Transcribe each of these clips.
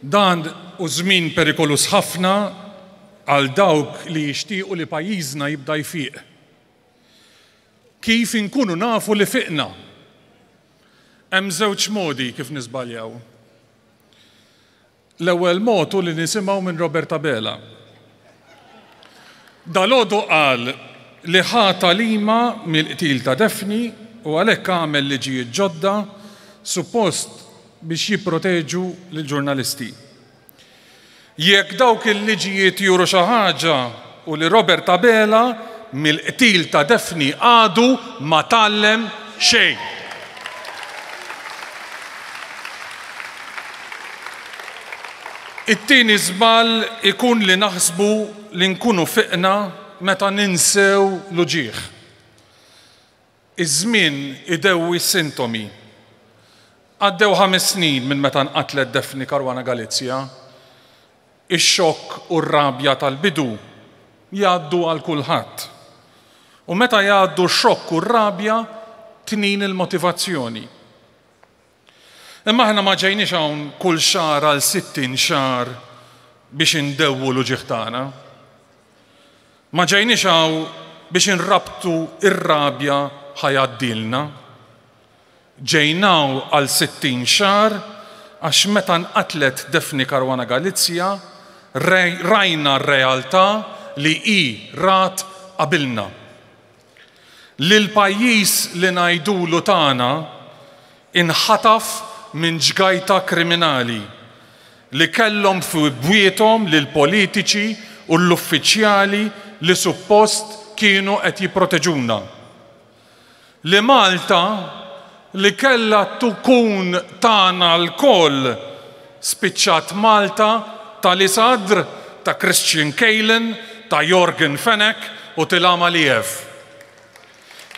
Dan u żmien perikolus ħafna għal dawk li jixtiequ li pajjiżna jibda jfiq. Kif inkunu nafu li fiqna? Hemm żewġ modi kif nisbaljaw. L-ewwel motu li nisimgħu minn Roberta Bela. Dalodu qal li ħata lima mill-qtil ta' defni u għalhekk għamel liġijiet ġodda suppost biex jipproteġu l-ġurnalisti. Jekk dawk il-liġijiet juru xaħġa ħaġa u li Robert Tabela mill-qtil ta' Defni għadu ma tallem xejn. It-tieni żball ikun li naħsbu li nkunu fiqna meta ninsew l-uġieħ. Iż-żmien idewi sintomi Għaddew ħames snin minn meta nqatlet Defni Karwana Galizja, ix-xokk u r-rabja tal-bidu jgħaddu għal kulħadd. U meta jgħaddu x-xokk u r-rabja tnin il-motivazzjoni. Imma ħna ma ġejniex hawn kull xar għal 60 xar biex indewwu l-uġiħ tagħna. Ma ġejniex hawn biex inrabtu ir-rabja ħajaddilna. Ġejnaw għal 60 xar għax meta nqatlet Defni Karwana Galizja rajna r-realtà li i rat qabilna. Lil pajjiż li l tagħna inħataf minn ġgajta kriminali li kellhom fi bwietom l politiċi u l-uffiċjali li suppost kienu qed jipproteġuna. Li Malta li kella tukun tana l-koll spiċċat Malta ta' Lisadr, ta' Christian Kalen ta' Jorgen Fenek u Tilama Liev.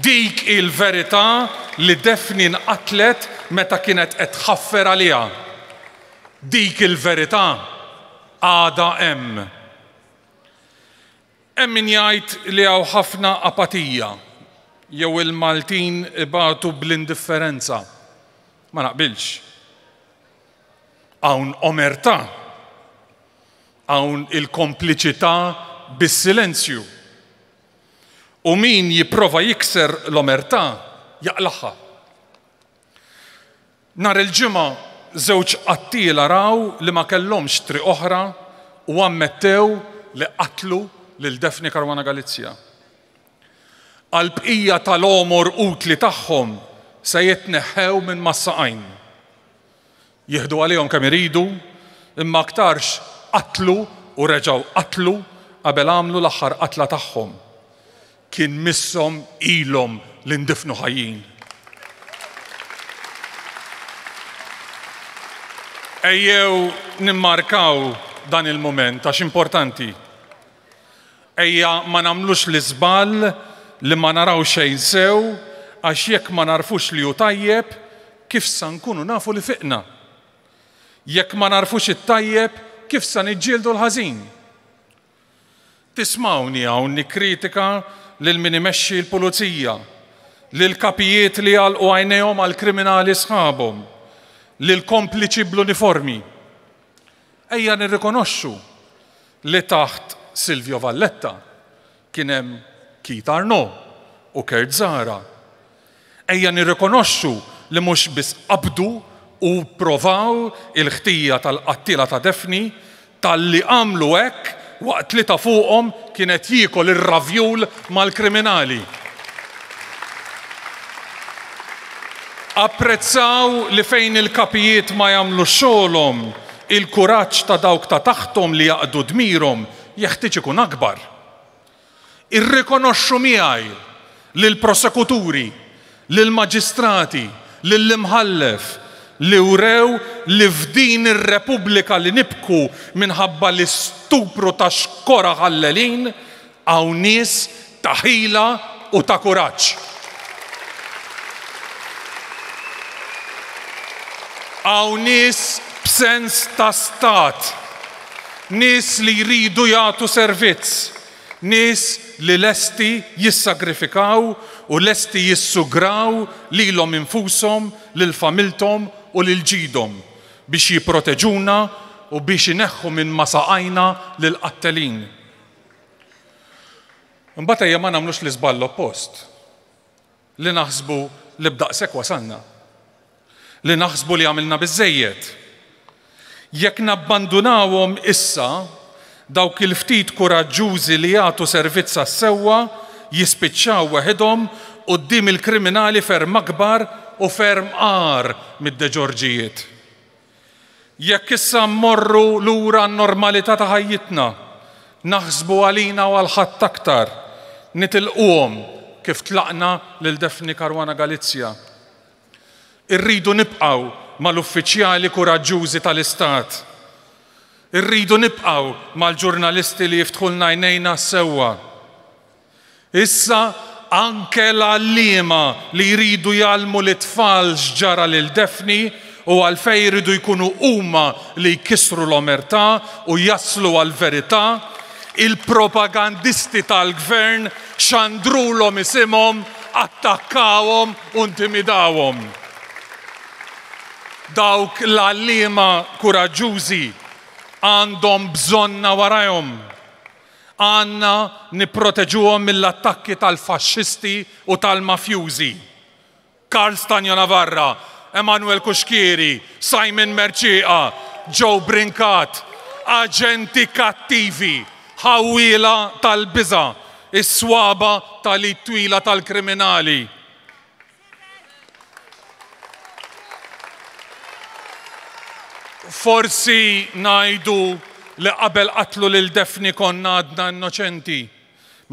Dik il-verità li defnin atlet meta kienet qed għalija. Dik il-verità għada hemm. Hemm min jgħid li hawn ħafna apatija jew il-Maltin ibatu bl-indifferenza. Ma naqbilx. Hawn omertà, hawn il-kompliċità bis-silenzju. U min jipprova jikser l-omertà jaqlaħħa. Nar il-ġimgħa żewġ qattila raw li ma kellhomx tri oħra u ammettew li qatlu lil Defni Karwana Galizja għal-bqija tal-omor utli tagħhom se jitneħħew minn massaqajn. Jihdu għalihom kemm iridu, imma aktarx qatlu u reġaw qatlu qabel għamlu l-aħħar qatla tagħhom. Kien missom ilhom l-indifnu ħajjin. Ejjew nimmarkaw dan il-moment għax importanti. Ejja ma namlux l-izbal li ma naraw xejn sew għax jekk ma narfux li hu tajjeb kif sa nkunu nafu li fiqna. Jekk ma narfux it-tajjeb kif sa niġġieldu l-ħażin. Tismawni hawn nikkritika lil min imexxi l-pulizija, l kapijiet li għal u għajnejom għal kriminali sħabhom, lil kompliċi bl-uniformi. Ejja nirrikonoxxu li taħt Silvio Valletta kien hemm Kit Arno u Kert Zara. Ejja nirrikonoxxu li mhux biss qabdu u provaw il-ħtija tal-qattila ta' defni tal-li għamlu hekk waqt li ta' fuqhom kienet jiekol ir-ravjul mal-kriminali. Apprezzaw li fejn il-kapijiet ma jagħmlu xogħolhom il-kuraġġ ta' dawk ta' taħtom li jaqdu dmirhom jeħtieġ ikun akbar irrikonoxxu miegħi lill-prosekuturi, lill-maġistrati, lill-imħallef li urew li f'din ir-Repubblika li nibku minħabba l-istupru ta' xkora ħallelin għaw nies ta' ħila u ta' kuraġġ. Għaw nies b'sens ta' stat, nies li jridu jagħtu servizz, nies li lesti jissagrifikaw u lesti jissugraw li l-om infusom, l-familtom u l-ġidom biex jiproteġuna u biex ineħħu minn masaqajna l-qattelin. Mbata jema namlux li zballo post li naħsbu li b'daqsek sanna li naħsbu li għamilna bizzejiet. Jekk nabbandunawhom issa dawk il-ftit kuraġġużi li jagħtu servizza sewwa jispiċċaw u ddim il-kriminali ferm akbar u ferm għar mid-deġorġijiet. Jekk issa mmorru lura n-normalità ta' ħajjitna, naħsbu għalina u għal-ħadd aktar, nitilquhom kif tlaqna lil Defni Karwana Galizja. Irridu nibqaw mal-uffiċjali kuraġġużi tal-Istat Irridu nibqaw mal-ġurnalisti li jiftħulna jnejna sewa. Issa anke l-allima li jridu jalmu li tfal xġara lil defni u għalfej jridu jkunu huma li jkissru l omerta u jaslu għal-verità, il-propagandisti tal-gvern xandrulhom isimhom, attakkawhom u intimidawhom dawk l-allima kuraġużi għandhom bżonna warajom. Għanna niproteġuhom mill-attakki tal-faxxisti u tal-mafjużi. Karl Stanjo Navarra, Emanuel Kuxkiri, Simon Merċiqa, Joe Brinkat, aġenti kattivi, ħawila tal-biza, is-swaba tal-ittwila tal-kriminali forsi najdu li qabel qatlu lil defni konna għadna innoċenti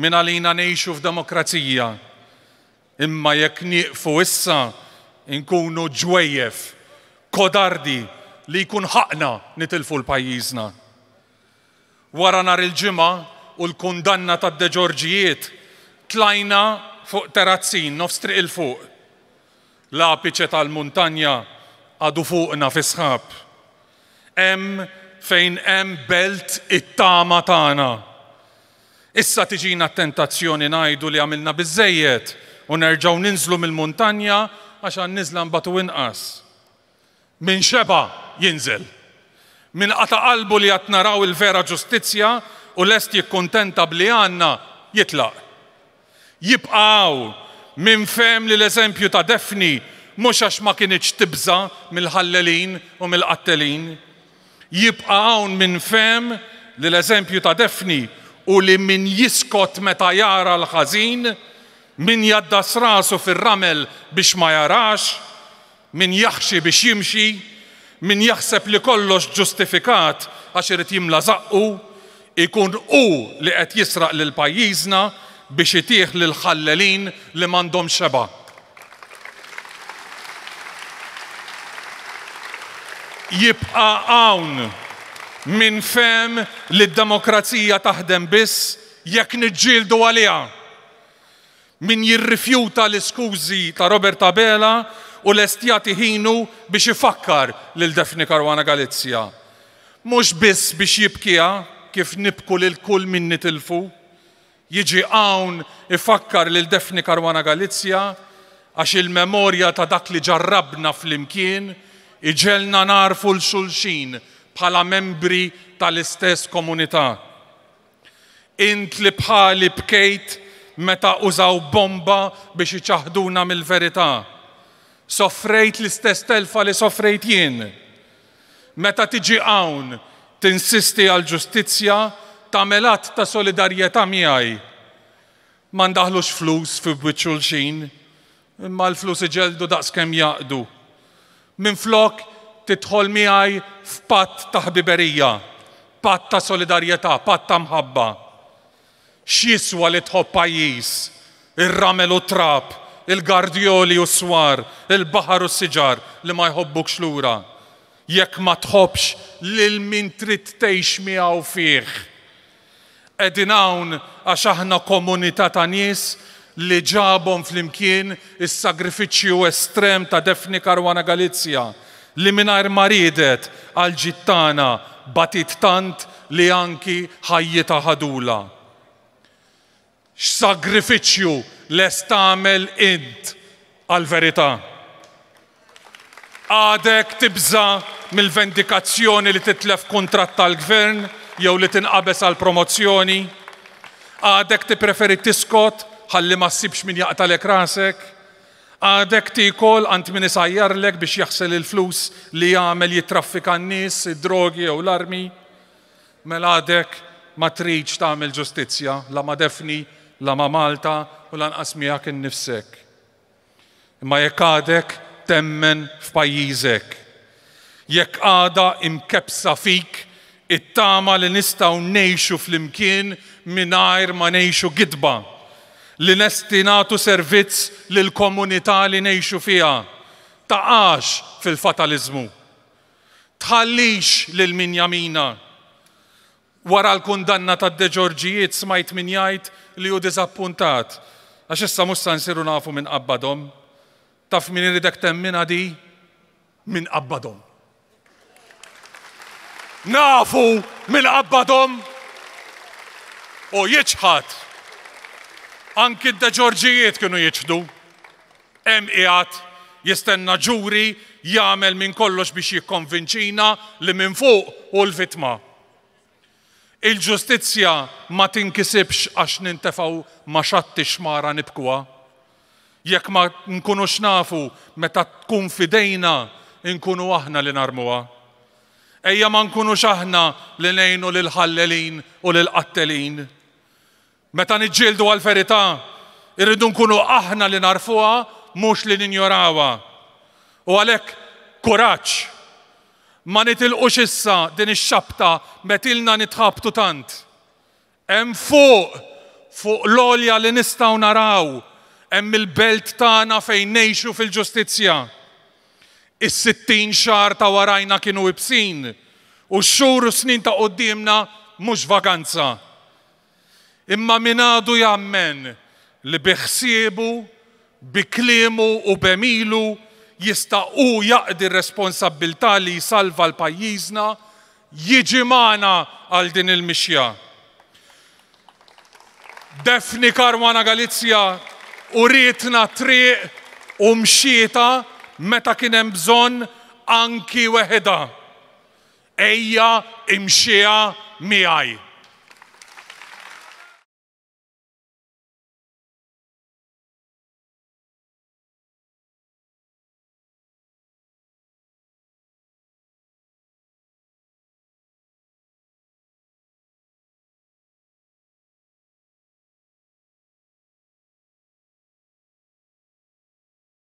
minn għalina nejxu f'demokrazija. Imma jekk nieqfu issa nkunu ġwejjef, kodardi li jkun ħaqna nitilfu l-pajjiżna. Wara nar il-ġimgħa u l-kundanna tad deġorġijiet tlajna fuq terazzin nofs triq il-fuq. L-apiċe tal-muntanja għadu fuqna fi sħab Em fejn em belt it-tama tagħna. Issa tiġina tentazzjoni najdu li għamilna bizzejiet u nerġaw ninżlu mill-muntanja għax għan nizlan batu inqas. Min xeba jinżel. Min qata qalbu li għat naraw il-vera ġustizja u lest jikkontenta bli għanna jitlaq. Jibqaw min fem li l-eżempju ta' defni mux għax ma kienieċ tibza mill-ħallelin u mill-qattelin jibqa hawn minn fem li l-eżempju ta' defni u li min jiskot meta jara l-ħażin, min jaddas rasu fir-ramel biex ma jarax, min jaħxi biex jimxi, min jaħseb li kollox ġustifikat għax irid jimla zaqqu, ikun u li qed jisraq lil pajjiżna biex itieħ lil ħallelin li m'għandhom xeba' jibqa hawn minn fem li d-demokrazija taħdem biss jekk niġġieldu għaliha. Min jirrifjuta l-iskużi ta' Robert Bela u l-estjati ħinu biex ifakkar lil Defni Karwana Galizja. Mhux biss biex jibkija kif nibku lil kull min nitilfu, jiġi hawn ifakkar lil Defni Karwana Galizja għax il-memorja ta' dak li ġarrabna fl-imkien iġelna narfu l-xulxin bħala membri tal-istess komunità. Int li bħali bkejt meta użaw bomba biex iċaħduna mill-verità. Soffrejt l-istess telfa li soffrejt jien. Meta tiġi hawn tinsisti għal ġustizzja melat ta' solidarjetà miħaj. Ma flus fi xulxin imma l-flus iġeldu daqs kemm jaqdu minn flok titħol miħaj f'patt ta' ħbiberija, patt ta' solidarjetà, patt ta' mħabba. X'jiswa li tħob pajis, ir-ramel u trap, il-gardjoli u swar, il-baħar u siġar li ma jħobbuk xlura. Jekk ma tħobx lil min trid tgħix miegħu fih. Edin hawn għax aħna komunità ta' nies li ġabhom flimkien is-sagrifiċċju estrem ta' Defni Karwana Galizja li mingħajr maridet għal ġittana batit tant li anki ħajjita ħadula. X'sagrifiċċju l-estamel int għal verità. Għadek tibża mill-vendikazzjoni li titlef kontrat tal-gvern jew li tinqabes għal promozzjoni. Għadek ti preferi tiskot ħalli ma sibx min jaqtalek rasek, għadek kol għant min isajjarlek biex jaħsel il-flus li jagħmel jitraffika n-nies, id-drogi jew l-armi. Mela għadek ma triċ tagħmel ġustizzja la ma defni, la ma Malta u lanqas miegħek innifsek. Imma jekk għadek temmen f'pajjiżek. Jekk għada imkebsa fik it-tama li nistaw nejxu fl-imkien minajr ma nejxu gidba li nestinatu servizz lil komunità li nejxu fija. Taqax fil-fatalizmu. Tħallix lil minjamina. Wara l-kundanna ta' deġorġijiet smajt min jgħid li ju dizappuntat. Għax issa mussa nsiru nafu minn qabbadhom. Taf min iridek temmina di? Minn qabbadhom. Nafu minn qabbadhom u jieċħat Anki d ġorġijiet kienu jieċdu. hemm iqat jistenna ġuri jagħmel minn kollox biex jikkonvinċina li minn fuq u l-vitma. Il-ġustizzja ma tinkisibx għax nintefaw ma xatti xmara nibkwa. Jekk ma nkunux nafu meta tkun fidejna nkunu aħna li narmuha. Ejja ma nkunux aħna li nejnu l ħallelin u lil qattelin. Meta niġġieldu għal-verità, irridu nkunu aħna li narfuha mhux li ninjorawha. U għalhekk kuraġġ ma nitilqux issa din ix-xabta metilna nitħabtu tant. Hemm fuq fuq l-olja li nistgħu naraw hemm il-belt tagħna fejn ngħixu fil-ġustizzja. Is-sittin xar ta' warajna kienu ibsin u x-xhur u snin ta' qudiemna mhux vakanza imma minadu jammen li biħsiebu, biklimu u bemilu jista' u jaqdi responsabilta li jsalva l-pajjiżna jiġi għal din il-mixja. Defni Karwana Galizja u rietna triq u mxieta meta kien hemm bżonn anki weħeda. Ejja imxija miħaj.